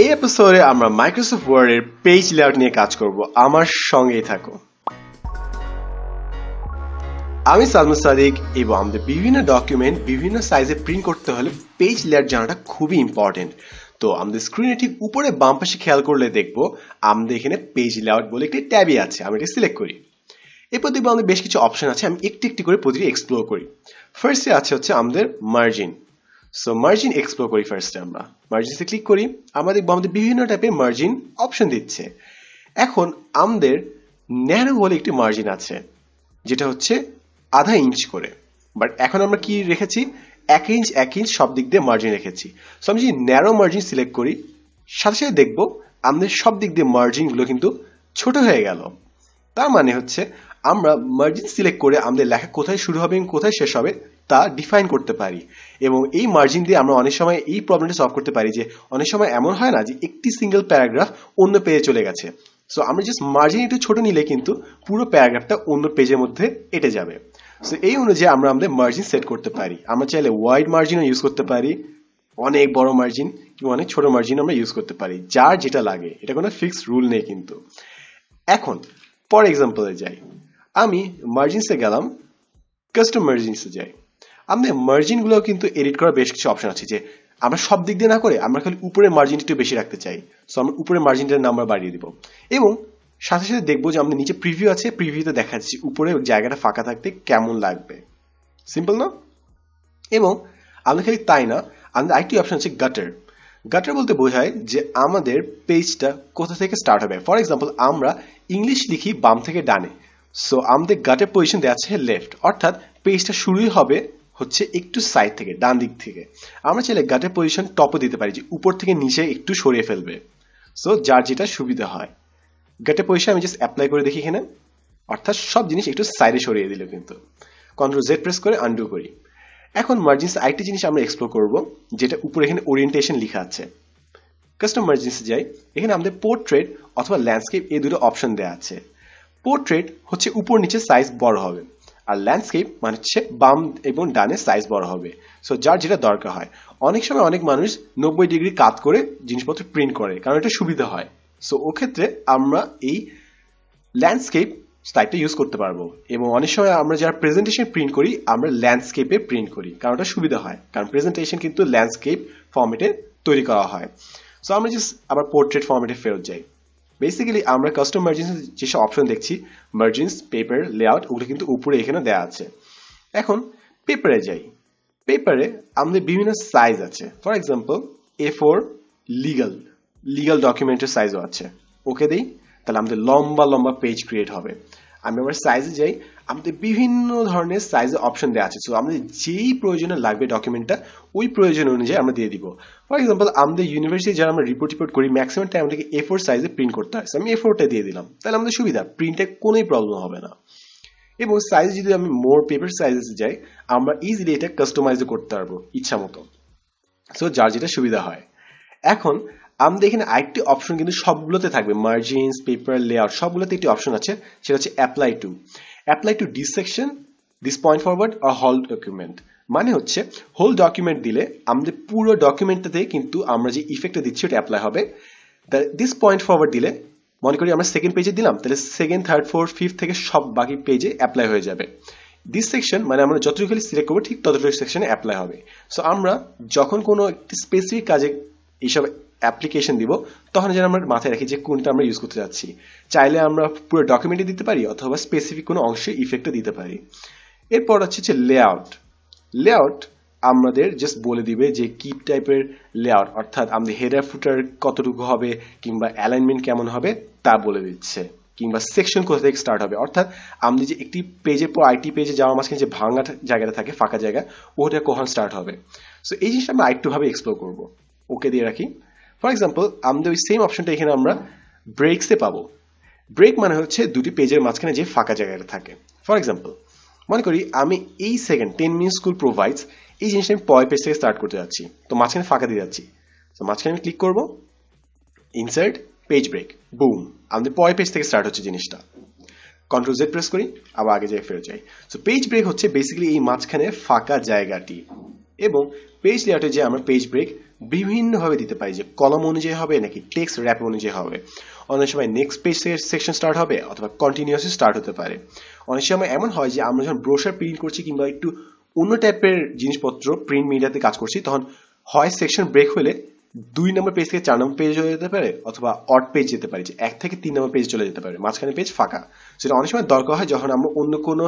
এই এপিসোডে আমরা মাইক্রোসফট ওয়ার্ডের পেজ লেআউট নিয়ে কাজ করব আমার সঙ্গেই থাকো আমি সালমু সাদিক এবং আমাদের বিভিন্ন ডকুমেন্ট বিভিন্ন সাইজে প্রিন্ট করতে হলে পেজ লেয়ার জানাটা খুবই ইম্পর্টেন্ট তো আমাদের স্ক্রিনে ঠিক উপরে বাম পাশে খেয়াল করলে দেখবো আমাদের এখানে পেজ লেআউট বলে একটি ট্যাবি আছে আমি এটা সিলেক্ট করি এরপর দেখবো আমাদের বেশ কিছু অপশন আছে আমি একটি একটি করে প্রতিটি এক্সপ্লোর করি ফার্স্টে আছে হচ্ছে আমাদের মার্জিন সো মার্জিন এক্সপ্লোর করি ফার্স্টে আমরা মার্জিনসে ক্লিক করি আমাদের আমাদের বিভিন্ন টাইপের মার্জিন অপশন দিচ্ছে এখন আমাদের ন্যারো বলে একটি মার্জিন আছে যেটা হচ্ছে আধা ইঞ্চ করে বাট এখন আমরা কি রেখেছি এক ইঞ্চ এক ইঞ্চ সব দিক দিয়ে মার্জিন রেখেছি সো আমি যদি ন্যারো মার্জিন সিলেক্ট করি সাথে সাথে দেখবো আমাদের সব দিক দিয়ে মার্জিনগুলো কিন্তু ছোট হয়ে গেল তার মানে হচ্ছে আমরা মার্জিন সিলেক্ট করে আমাদের লেখা কোথায় শুরু হবে এবং কোথায় শেষ হবে তা ডিফাইন করতে পারি এবং এই মার্জিন দিয়ে আমরা অনেক সময় এই প্রবলেমটা সলভ করতে পারি যে অনেক সময় এমন হয় না যে একটি সিঙ্গেল প্যারাগ্রাফ অন্য পেজে চলে গেছে সো আমরা জাস্ট মার্জিন একটু ছোট নিলে কিন্তু পুরো প্যারাগ্রাফটা অন্য পেজের মধ্যে এটে যাবে সো এই অনুযায়ী আমরা আমাদের মার্জিন সেট করতে পারি আমরা চাইলে ওয়াইড মার্জিনও ইউজ করতে পারি অনেক বড় মার্জিন কিংবা অনেক ছোট মার্জিন আমরা ইউজ করতে পারি যার যেটা লাগে এটা কোনো ফিক্সড রুল নেই কিন্তু এখন ফর এক্সাম্পলে যাই আমি মার্জিনসে গেলাম কাস্টম মার্জিনসে যাই আমাদের গুলো কিন্তু এডিট করার বেশ কিছু অপশন আছে যে আমরা সব দিক দিয়ে না করে আমরা খালি উপরে মার্জিনটা একটু বেশি রাখতে চাই সো আমরা উপরে মার্জিনটার নাম্বার বাড়িয়ে দিব এবং সাথে সাথে দেখবো যে আমাদের নিচে প্রিভিউ আছে প্রিভিউতে দেখা যাচ্ছে উপরে জায়গাটা ফাঁকা থাকতে কেমন লাগবে সিম্পল না এবং আমাদের খালি তাই না আমাদের আরেকটি অপশন আছে গাটার গাটার বলতে বোঝায় যে আমাদের পেজটা কোথা থেকে স্টার্ট হবে ফর এক্সাম্পল আমরা ইংলিশ লিখি বাম থেকে ডানে সো আমাদের গাটের পজিশন দেওয়া আছে লেফট অর্থাৎ পেজটা শুরুই হবে হচ্ছে একটু সাইড থেকে ডান দিক থেকে আমরা চাইলে গাটের পজিশন টপও দিতে পারি যে উপর থেকে নিচে একটু সরিয়ে ফেলবে সো যার যেটা সুবিধা হয় গাটের পজিশন আমি জাস্ট অ্যাপ্লাই করে দেখি এখানে অর্থাৎ সব জিনিস একটু সাইডে সরিয়ে দিল কিন্তু কন্ট্রোল জেড প্রেস করে আন্ডু করি এখন মার্জিনস আরেকটি জিনিস আমরা এক্সপ্লোর করব যেটা উপরে এখানে ওরিয়েন্টেশন লেখা আছে কাস্টম মার্জিনসে যাই এখানে আমাদের পোর্ট্রেট অথবা ল্যান্ডস্কেপ এই দুটো অপশন দেওয়া আছে পোর্ট্রেট হচ্ছে উপর নিচে সাইজ বড় হবে আর ল্যান্ডস্কেপ মানে হচ্ছে বাম এবং ডানে সাইজ বড় হবে সো যার যেটা দরকার হয় অনেক সময় অনেক মানুষ নব্বই ডিগ্রি কাত করে জিনিসপত্র প্রিন্ট করে কারণ এটা সুবিধা হয় সো ওক্ষেত্রে আমরা এই ল্যান্ডস্কেপ স্লাইডটা ইউজ করতে পারবো এবং অনেক সময় আমরা যারা প্রেজেন্টেশন প্রিন্ট করি আমরা ল্যান্ডস্কেপে প্রিন্ট করি কারণ ওটা সুবিধা হয় কারণ প্রেজেন্টেশন কিন্তু ল্যান্ডস্কেপ ফর্মেটে তৈরি করা হয় সো আমরা জাস্ট আবার পোর্ট্রেট ফর্মেটে ফেরত যাই বেসিক্যালি আমরা কাস্টম মার্জিনস যেসব অপশন দেখছি মার্জিনস পেপার লেআউট ওগুলো কিন্তু উপরে এখানে দেওয়া আছে এখন পেপারে যাই পেপারে আমাদের বিভিন্ন সাইজ আছে for example A four legal legal ডকুমেন্টের সাইজও আছে ওকে দিই তাহলে আমাদের লম্বা লম্বা পেজ ক্রিয়েট হবে আমি আমার সাইজে যাই আমাদের বিভিন্ন ধরনের সাইজে অপশন দেওয়া আছে সো আমাদের যেই প্রয়োজনে লাগবে ডকুমেন্টটা ওই প্রয়োজন অনুযায়ী আমরা দিয়ে দিব ফর এক্সাম্পল আমাদের ইউনিভার্সিটি যারা আমরা রিপোর্ট রিপোর্ট করি ম্যাক্সিমাম টাইম আমাদেরকে এ ফোর সাইজে প্রিন্ট করতে হয় আমি এ ফোরটা দিয়ে দিলাম তাহলে আমাদের সুবিধা প্রিন্টে কোনোই প্রবলেম হবে না এবং সাইজ যদি আমি মোর পেপার সাইজে যাই আমরা ইজিলি এটা কাস্টমাইজও করতে পারবো ইচ্ছা মতো সো যার যেটা সুবিধা হয় এখন আমাদের এখানে আরেকটি অপশন কিন্তু সবগুলোতে থাকবে মার্জিনস পেপার লেয়ার সবগুলোতে একটি অপশন আছে সেটা হচ্ছে apply to apply to this section this point forward আর হল ডকুমেন্ট মানে হচ্ছে হোল ডকুমেন্ট দিলে আমাদের পুরো ডকুমেন্টটাতে কিন্তু আমরা যে ইফেক্টটা দিচ্ছি ওটা অ্যাপ্লাই হবে দিস পয়েন্ট ফরওয়ার্ড দিলে মনে করি আমরা সেকেন্ড পেজে দিলাম তাহলে সেকেন্ড থার্ড ফোর্থ ফিফথ থেকে সব বাকি পেজে অ্যাপ্লাই হয়ে যাবে দিস সেকশন মানে আমরা যতটুকু সিলেক্ট করবো ঠিক ততটুকু সেকশনে অ্যাপ্লাই হবে সো আমরা যখন কোনো একটি স্পেসিফিক কাজে এইসব অ্যাপ্লিকেশন দিব তখন যেন আমরা মাথায় রাখি যে কোনটা আমরা ইউজ করতে যাচ্ছি চাইলে আমরা পুরো ডকুমেন্টে দিতে পারি অথবা স্পেসিফিক কোনো অংশে ইফেক্টও দিতে পারি এরপর হচ্ছে যে লেআউট লেআউট আমাদের জাস্ট বলে দিবে যে কি টাইপের লেআউট অর্থাৎ আমাদের হেডার ফুটার কতটুকু হবে কিংবা অ্যালাইনমেন্ট কেমন হবে তা বলে দিচ্ছে কিংবা সেকশন কোথা থেকে স্টার্ট হবে অর্থাৎ আমাদের যে একটি পেজের পর আইটি পেজে যাওয়া মাঝখানে যে ভাঙা জায়গাটা থাকে ফাঁকা জায়গা ওটা কখন স্টার্ট হবে সো এই জিনিসটা আমরা আরেকটুভাবে এক্সপ্লোর করবো ওকে দিয়ে রাখি ফর এক্সাম্পল আমাদের ওই সেম অপশনটা এখানে আমরা ব্রেকসে পাবো ব্রেক মানে হচ্ছে দুটি পেজের মাঝখানে যে ফাঁকা জায়গাটা থাকে ফর এক্সাম্পল মনে করি আমি এই second ten minute school provides এই জিনিসটা আমি পয় পেজ থেকে স্টার্ট করতে যাচ্ছি তো মাঝখানে ফাঁকা দিয়ে যাচ্ছি তো মাঝখানে আমি ক্লিক করব ইনসার্ট পেজ ব্রেক বুম আমাদের পয় পেজ থেকে স্টার্ট হচ্ছে জিনিসটা কন্ট্রোল জেড প্রেস করি আবার আগে যাই ফেরত যাই সো পেজ ব্রেক হচ্ছে বেসিক্যালি এই মাঝখানে ফাঁকা জায়গাটি এবং পেজ লেআউটে যে আমরা পেজ ব্রেক বিভিন্নভাবে দিতে পারি যে কলম অনুযায়ী হবে নাকি টেক্সট র্যাপ অনুযায়ী হবে অনেক সময় নেক্সট পেজ সেকশন স্টার্ট হবে অথবা কন্টিনিউয়াসলি স্টার্ট হতে পারে অনেক সময় এমন হয় যে আমরা যখন ব্রোশার প্রিন্ট করছি কিংবা একটু অন্য টাইপের জিনিসপত্র প্রিন্ট মিডিয়াতে কাজ করছি তখন হয় সেকশন ব্রেক হলে দুই নম্বর পেজ থেকে চার নম্বর পেজ হয়ে যেতে পারে অথবা অট পেজ যেতে পারে যে এক থেকে তিন নম্বর পেজ চলে যেতে পারে মাঝখানে পেজ ফাঁকা সেটা অনেক সময় দরকার হয় যখন আমরা অন্য কোনো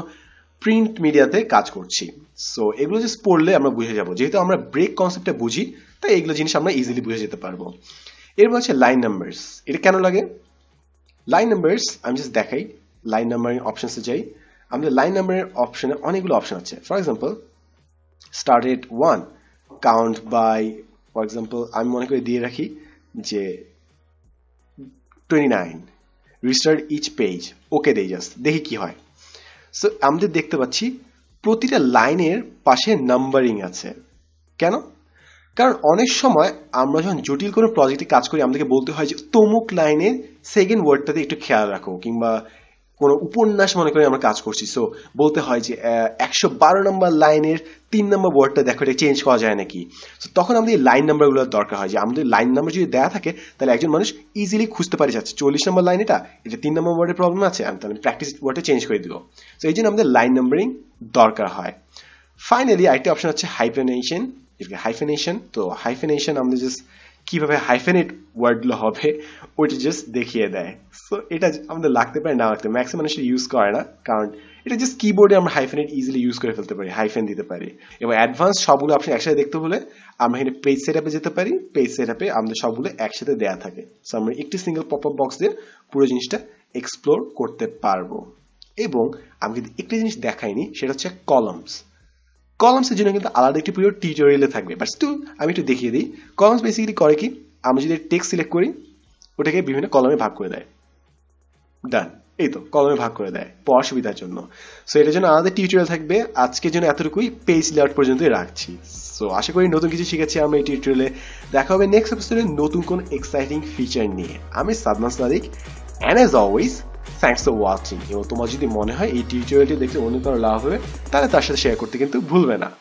প্রিন্ট মিডিয়াতে কাজ করছি সো এগুলো জাস্ট পড়লে আমরা বুঝে যাবো যেহেতু আমরা ব্রেক কনসেপ্টটা বুঝি তাই এগুলো জিনিস আমরা ইজিলি বুঝে যেতে পারবো এরপর হচ্ছে লাইন নাম্বারস এটা কেন লাগে লাইন নাম্বারস আমি জাস্ট দেখাই লাইন নাম্বারিং অপশানসে যাই আমাদের লাইন নাম্বারের অপশানে অনেকগুলো অপশান আছে for example start at one count by for example আমি মনে করে দিয়ে রাখি যে twenty nine restart each page okay দেই জাস্ট দেখি কি হয় সো আমাদের দেখতে পাচ্ছি প্রতিটা লাইনের পাশে নাম্বারিং আছে কেন কারণ অনেক সময় আমরা যখন জটিল কোনো প্রজেক্টে কাজ করি আমাদেরকে বলতে হয় যে তমুক লাইনের সেকেন্ড ওয়ার্ডটাতে একটু খেয়াল রাখো কিংবা কোনো উপন্যাস মনে করে আমরা কাজ করছি সো বলতে হয় যে একশো বারো নম্বর লাইনের তিন নম্বর ওয়ার্ডটা দেখো এটা চেঞ্জ করা যায় নাকি সো তখন আমাদের লাইন নাম্বারগুলোর দরকার হয় যে আমাদের লাইন নাম্বার যদি দেওয়া থাকে তাহলে একজন মানুষ ইজিলি খুঁজতে পারে যাচ্ছে চল্লিশ নম্বর লাইন এটা এটা তিন নম্বর ওয়ার্ডের প্রবলেম আছে আমি তাহলে প্র্যাকটিস ওয়ার্ডটা চেঞ্জ করে দিব তো এই জন্য আমাদের লাইন নাম্বারিং দরকার হয় ফাইনালি আরেকটি অপশন হচ্ছে হাইফেনেশন হাইফেনেশন তো হাইফেনেশন আমাদের জাস্ট কীভাবে হাইফেনেট ওয়ার্ডগুলো হবে ওইটা জাস্ট দেখিয়ে দেয় সো এটা আমাদের লাগতে পারে না লাগতে ম্যাক্সিমাম মানুষের ইউজ করে না কারণ এটা জাস্ট কিবোর্ডে আমরা হাইফেনেট ইজিলি ইউজ করে ফেলতে পারি হাইফেন দিতে পারি এবং অ্যাডভান্স সবগুলো আপনি একসাথে দেখতে হলে আমরা এখানে পেজ সেট আপে যেতে পারি পেজ সেট আপে আমাদের সবগুলো একসাথে দেওয়া থাকে সো আমরা একটি সিঙ্গেল পপ আপ বক্স দিয়ে পুরো জিনিসটা এক্সপ্লোর করতে পারবো এবং আমি কিন্তু একটি জিনিস দেখাইনি সেটা হচ্ছে কলমস কলামসের জন্য কিন্তু আলাদা একটি পুরো টিউটোরিয়ালে থাকবে বাট স্টিল আমি একটু দেখিয়ে দিই কলামস বেসিক্যালি করে কি আমি যদি টেক্সট সিলেক্ট করি ওটাকে বিভিন্ন কলমে ভাগ করে দেয় ডান এই তো কলমে ভাগ করে দেয় পড়ার সুবিধার জন্য সো এটার জন্য আমাদের টিউটোরিয়াল থাকবে আজকের জন্য এতটুকুই পেজ লেআউট পর্যন্তই রাখছি সো আশা করি নতুন কিছু শিখেছি আমরা এই টিউটোরিয়ালে দেখা হবে নেক্সট এপিসোডে নতুন কোন এক্সাইটিং ফিচার নিয়ে আমি Sadman Sadiq and as always thanks for watching এবং তোমার যদি মনে হয় এই টিউটোরিয়ালটি দেখে অন্য কারো লাভ হবে তাহলে তার সাথে শেয়ার করতে কিন্তু ভুলবে না